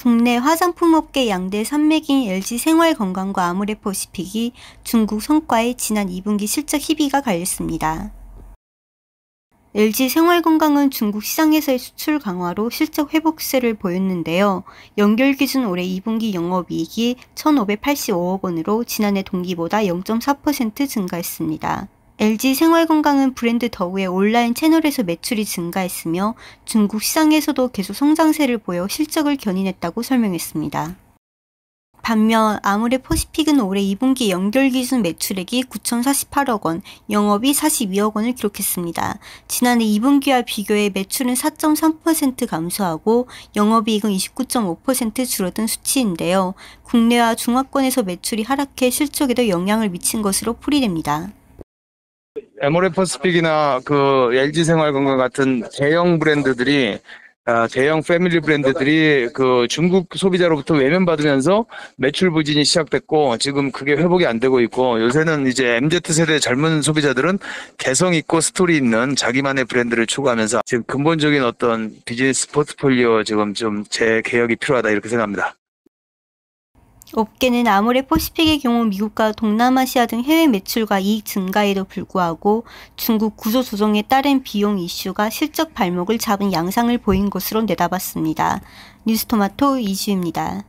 국내 화장품 업계 양대 산맥인 LG 생활건강과 아모레퍼시픽이 중국 성과에 지난 2분기 실적 희비가 갈렸습니다. LG 생활건강은 중국 시장에서의 수출 강화로 실적 회복세를 보였는데요. 연결 기준 올해 2분기 영업이익이 1,585억 원으로 지난해 동기보다 0.4% 증가했습니다. LG 생활건강은 브랜드 더우의 온라인 채널에서 매출이 증가했으며 중국 시장에서도 계속 성장세를 보여 실적을 견인했다고 설명했습니다. 반면 아무레 퍼시픽은 올해 2분기 연결 기준 매출액이 9,048억 원, 영업이 42억 원을 기록했습니다. 지난해 2분기와 비교해 매출은 4.3% 감소하고 영업이익은 29.5% 줄어든 수치인데요. 국내와 중화권에서 매출이 하락해 실적에도 영향을 미친 것으로 풀이됩니다. 에모레퍼스픽이나 그 LG 생활건강 같은 대형 브랜드들이 아, 대형 패밀리 브랜드들이 그 중국 소비자로부터 외면받으면서 매출 부진이 시작됐고 지금 그게 회복이 안 되고 있고 요새는 이제 MZ 세대 젊은 소비자들은 개성 있고 스토리 있는 자기만의 브랜드를 추구하면서 지금 근본적인 어떤 비즈니스 포트폴리오 지금 좀 재개혁이 필요하다 이렇게 생각합니다. 업계는 아모레 퍼시픽의 경우 미국과 동남아시아 등 해외 매출과 이익 증가에도 불구하고 중국 구조 조정에 따른 비용 이슈가 실적 발목을 잡은 양상을 보인 것으로 내다봤습니다. 뉴스토마토 이슈입니다.